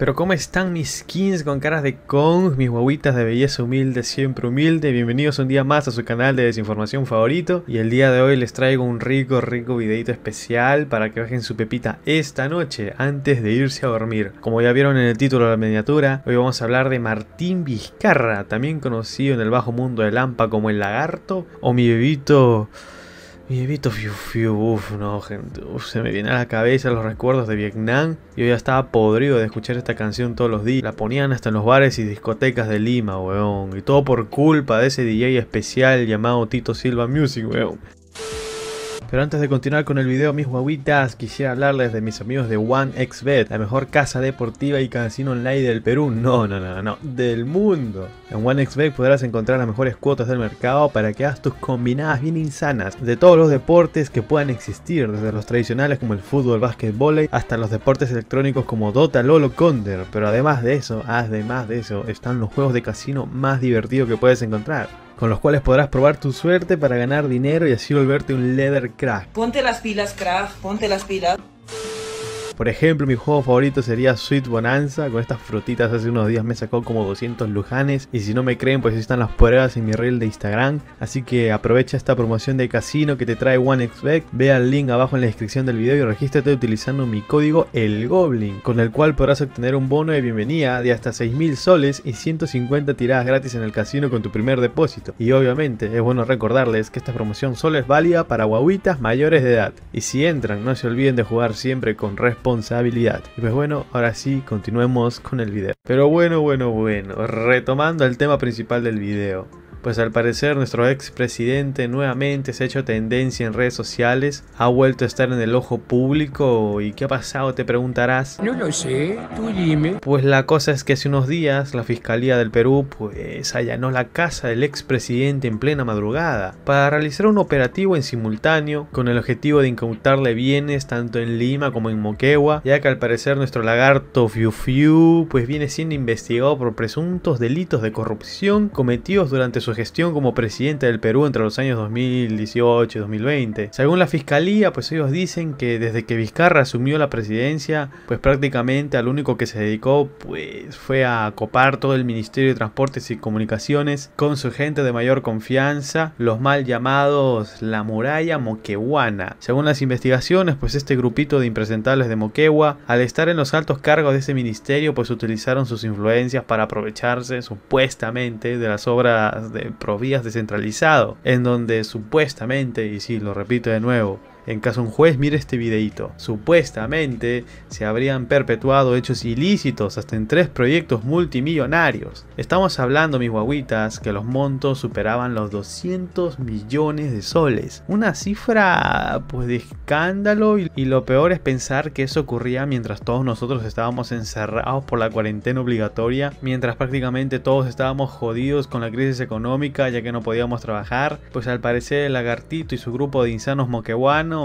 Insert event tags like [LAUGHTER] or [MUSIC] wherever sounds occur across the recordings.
Pero ¿cómo están mis skins con caras de Kong, mis huevitas de belleza humilde, siempre humilde? Bienvenidos un día más a su canal de desinformación favorito. Y el día de hoy les traigo un rico, rico videito especial para que bajen su pepita esta noche antes de irse a dormir. Como ya vieron en el título de la miniatura, hoy vamos a hablar de Martín Vizcarra, también conocido en el bajo mundo de Lampa como el lagarto o mi bebito... Mi bebito fiu fiu, uff, no, gente, se me vienen a la cabeza los recuerdos de Vietnam. Yo ya estaba podrido de escuchar esta canción todos los días. La ponían hasta en los bares y discotecas de Lima, weón. Y todo por culpa de ese DJ especial llamado Tito Silva Music, weón. Pero antes de continuar con el video, mis guaguitas, quisiera hablarles de mis amigos de OneXBet, la mejor casa deportiva y casino online del Perú. No, no, no, no, del mundo. En OneXBet podrás encontrar las mejores cuotas del mercado para que hagas tus combinadas bien insanas de todos los deportes que puedan existir, desde los tradicionales como el fútbol, básquet, volei, hasta los deportes electrónicos como Dota, Lolo, Conder. Pero además de eso, además de eso, están los juegos de casino más divertidos que puedes encontrar con los cuales podrás probar tu suerte para ganar dinero y así volverte un leather crack. Ponte las pilas, crack. ponte las pilas. Por ejemplo, mi juego favorito sería Sweet Bonanza. Con estas frutitas hace unos días me sacó como 200 lujanes. Y si no me creen, pues están las pruebas en mi reel de Instagram. Así que aprovecha esta promoción de casino que te trae OneXBet. Ve al link abajo en la descripción del video y regístrate utilizando mi código ELGOBLIN. Con el cual podrás obtener un bono de bienvenida de hasta 6.000 soles y 150 tiradas gratis en el casino con tu primer depósito. Y obviamente es bueno recordarles que esta promoción solo es válida para guaguitas mayores de edad. Y si entran, no se olviden de jugar siempre con responsabilidad responsabilidad. Y pues bueno, ahora sí, continuemos con el video. Pero bueno, bueno, bueno, retomando el tema principal del video. Pues al parecer nuestro ex expresidente nuevamente se ha hecho tendencia en redes sociales, ha vuelto a estar en el ojo público y ¿qué ha pasado? Te preguntarás. No lo sé, tú dime. Pues la cosa es que hace unos días la Fiscalía del Perú pues allanó la casa del ex presidente en plena madrugada para realizar un operativo en simultáneo con el objetivo de incautarle bienes tanto en Lima como en Moquegua, ya que al parecer nuestro lagarto Fiu Fiu pues viene siendo investigado por presuntos delitos de corrupción cometidos durante su gestión como presidente del Perú entre los años 2018 y 2020. Según la fiscalía, pues ellos dicen que desde que Vizcarra asumió la presidencia, pues prácticamente al único que se dedicó pues fue a copar todo el Ministerio de Transportes y Comunicaciones con su gente de mayor confianza, los mal llamados la muralla moquehuana. Según las investigaciones, pues este grupito de impresentables de Moquegua, al estar en los altos cargos de ese ministerio, pues utilizaron sus influencias para aprovecharse supuestamente de las obras de de provías descentralizado, en donde supuestamente, y si lo repito de nuevo, en caso un juez, mire este videito. Supuestamente se habrían perpetuado hechos ilícitos hasta en tres proyectos multimillonarios. Estamos hablando, mis guaguitas, que los montos superaban los 200 millones de soles. Una cifra, pues, de escándalo. Y, lo peor es pensar que eso ocurría mientras todos nosotros estábamos encerrados por la cuarentena obligatoria, mientras prácticamente todos estábamos jodidos con la crisis económica, ya que no podíamos trabajar. Pues al parecer, el Lagartito y su grupo de insanos moqueguanos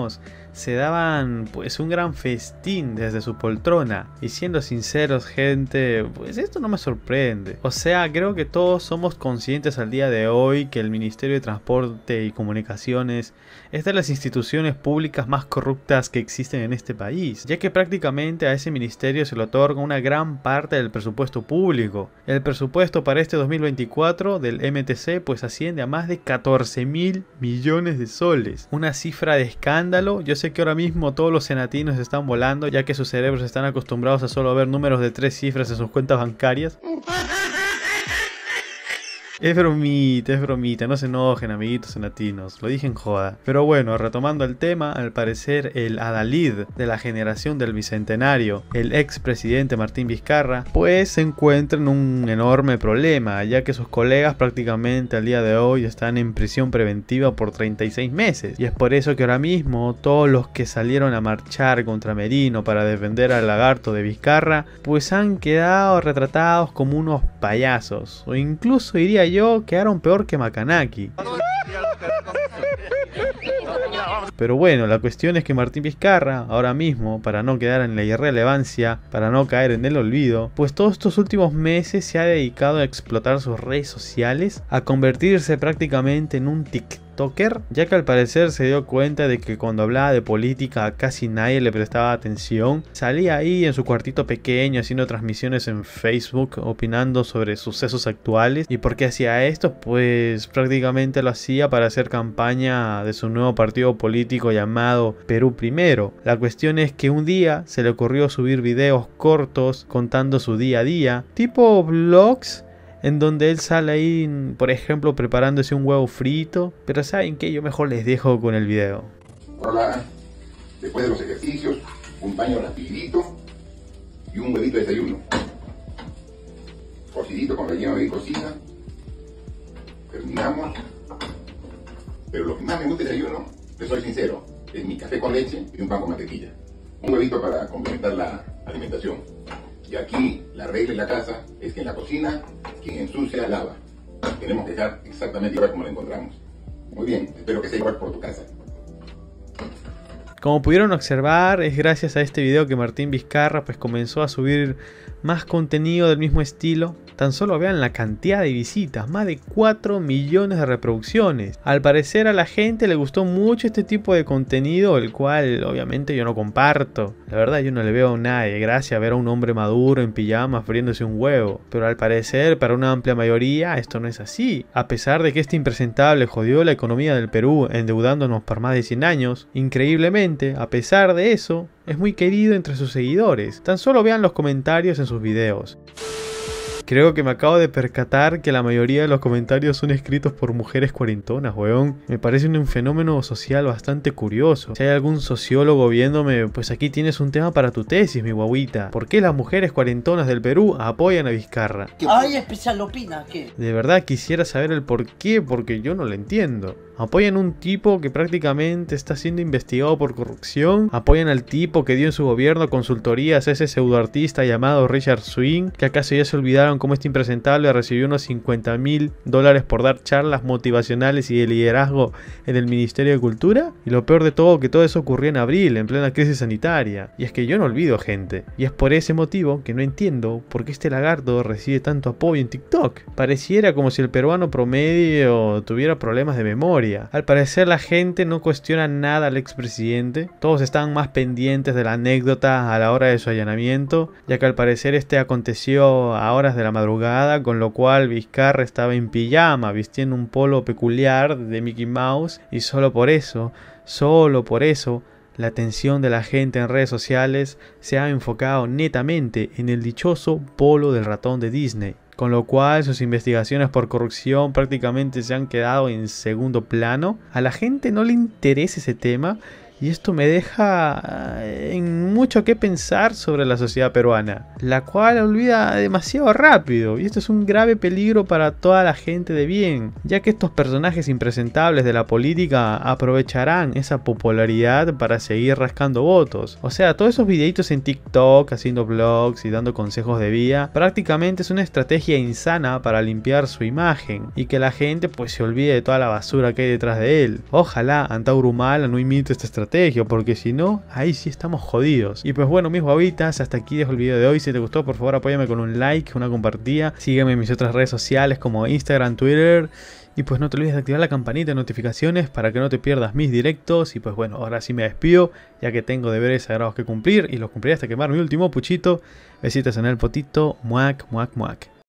se daban pues un gran festín desde su poltrona. Y siendo sinceros, gente, pues esto no me sorprende. O sea, creo que todos somos conscientes al día de hoy que el Ministerio de Transporte y Comunicaciones es de las instituciones públicas más corruptas que existen en este país, ya que prácticamente a ese ministerio se le otorga una gran parte del presupuesto público. El presupuesto para este 2024 del MTC pues asciende a más de 14 mil millones de soles, una cifra de escándalo. Yo sé que ahora mismo todos los senatinos están volando, ya que sus cerebros están acostumbrados a solo ver números de tres cifras en sus cuentas bancarias. [LAUGHS] Es bromita, es bromita, no se enojen amiguitos latinos, lo dije en joda. Pero bueno, retomando el tema, al parecer el adalid de la generación del Bicentenario, el ex presidente Martín Vizcarra, pues se encuentra en un enorme problema, ya que sus colegas prácticamente al día de hoy están en prisión preventiva por 36 meses. Y es por eso que ahora mismo todos los que salieron a marchar contra Merino para defender al lagarto de Vizcarra, pues han quedado retratados como unos payasos, o incluso iría yo quedaron peor que Makanaki. Pero bueno, la cuestión es que Martín Pizcarra, ahora mismo, para no quedar en la irrelevancia, para no caer en el olvido, pues todos estos últimos meses se ha dedicado a explotar sus redes sociales, a convertirse prácticamente en un TikTok Toker, ya que al parecer se dio cuenta de que cuando hablaba de política casi nadie le prestaba atención. Salía ahí en su cuartito pequeño haciendo transmisiones en Facebook opinando sobre sucesos actuales. ¿Y por qué hacía esto? Pues prácticamente lo hacía para hacer campaña de su nuevo partido político llamado Perú Primero. La cuestión es que un día se le ocurrió subir videos cortos contando su día a día, tipo vlogs en donde él sale ahí, por ejemplo, preparándose un huevo frito. Pero ¿saben que Yo mejor les dejo con el video. Hola, después de los ejercicios, un baño rapidito y un huevito de desayuno. Cocidito con relleno de cocina. Terminamos. Pero lo que más me gusta de desayuno, te soy sincero, es mi café con leche y un pan con mantequilla. Un huevito para complementar la alimentación. Y aquí la regla en la casa es que en la cocina quien ensucia, lava. Tenemos que dejar exactamente igual como lo encontramos. Muy bien, espero que sea igual por tu casa. Como pudieron observar, es gracias a este video que Martín Vizcarra pues comenzó a subir más contenido del mismo estilo. Tan solo vean la cantidad de visitas, más de 4 millones de reproducciones. Al parecer a la gente le gustó mucho este tipo de contenido, el cual obviamente yo no comparto. La verdad yo no le veo nada de gracia ver a un hombre maduro en pijama friéndose un huevo. Pero al parecer para una amplia mayoría esto no es así. A pesar de que este impresentable jodió la economía del Perú endeudándonos por más de 100 años, increíblemente, a pesar de eso, es muy querido entre sus seguidores, tan solo vean los comentarios en sus videos. Creo que me acabo de percatar que la mayoría de los comentarios son escritos por mujeres cuarentonas, weón. Me parece un fenómeno social bastante curioso. Si hay algún sociólogo viéndome, pues aquí tienes un tema para tu tesis, mi guaguita. ¿Por qué las mujeres cuarentonas del Perú apoyan a Vizcarra? Ay, especial opina, ¿qué? De verdad quisiera saber el por qué, porque yo no lo entiendo. Apoyan a un tipo que prácticamente está siendo investigado por corrupción. Apoyan al tipo que dio en su gobierno consultorías a ese pseudoartista llamado Richard Swing, que acaso ya se olvidaron cómo este impresentable recibió unos 50 mil dólares por dar charlas motivacionales y de liderazgo en el Ministerio de Cultura. Y lo peor de todo, que todo eso ocurrió en abril, en plena crisis sanitaria. Y es que yo no olvido gente. Y es por ese motivo que no entiendo por qué este lagarto recibe tanto apoyo en TikTok. Pareciera como si el peruano promedio tuviera problemas de memoria al parecer la gente no cuestiona nada al expresidente, todos están más pendientes de la anécdota a la hora de su allanamiento, ya que al parecer este aconteció a horas de la madrugada, con lo cual Vizcarra estaba en pijama, vistiendo un polo peculiar de Mickey Mouse, y solo por eso, solo por eso, la atención de la gente en redes sociales se ha enfocado netamente en el dichoso polo del ratón de Disney con lo cual sus investigaciones por corrupción prácticamente se han quedado en segundo plano. A la gente no le interesa ese tema y esto me deja eh, en mucho que pensar sobre la sociedad peruana, la cual olvida demasiado rápido, y esto es un grave peligro para toda la gente de bien, ya que estos personajes impresentables de la política aprovecharán esa popularidad para seguir rascando votos. O sea, todos esos videitos en TikTok, haciendo blogs y dando consejos de vida, prácticamente es una estrategia insana para limpiar su imagen y que la gente pues se olvide de toda la basura que hay detrás de él. Ojalá Antaurumala no imite esta estrategia porque si no, ahí sí estamos jodidos. Y pues bueno, mis guavitas, hasta aquí dejo el video de hoy. Si te gustó, por favor, apóyame con un like, una compartida. Sígueme en mis otras redes sociales como Instagram, Twitter. Y pues no te olvides de activar la campanita de notificaciones para que no te pierdas mis directos. Y pues bueno, ahora sí me despido, ya que tengo deberes sagrados que cumplir y los cumpliré hasta quemar mi último puchito. Besitos en el potito, muac, muac, muac.